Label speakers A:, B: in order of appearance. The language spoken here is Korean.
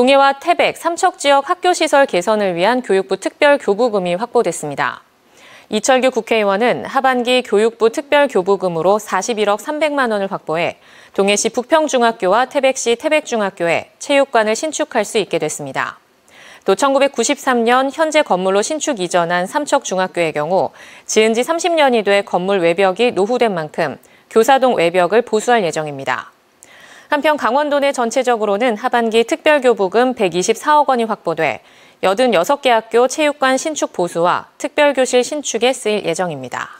A: 동해와 태백, 삼척 지역 학교 시설 개선을 위한 교육부 특별교부금이 확보됐습니다. 이철규 국회의원은 하반기 교육부 특별교부금으로 41억 300만 원을 확보해 동해시 북평중학교와 태백시 태백중학교에 체육관을 신축할 수 있게 됐습니다. 또 1993년 현재 건물로 신축 이전한 삼척중학교의 경우 지은 지 30년이 돼 건물 외벽이 노후된 만큼 교사동 외벽을 보수할 예정입니다. 한편 강원도 내 전체적으로는 하반기 특별교부금 124억 원이 확보돼 86개 학교 체육관 신축 보수와 특별교실 신축에 쓰일 예정입니다.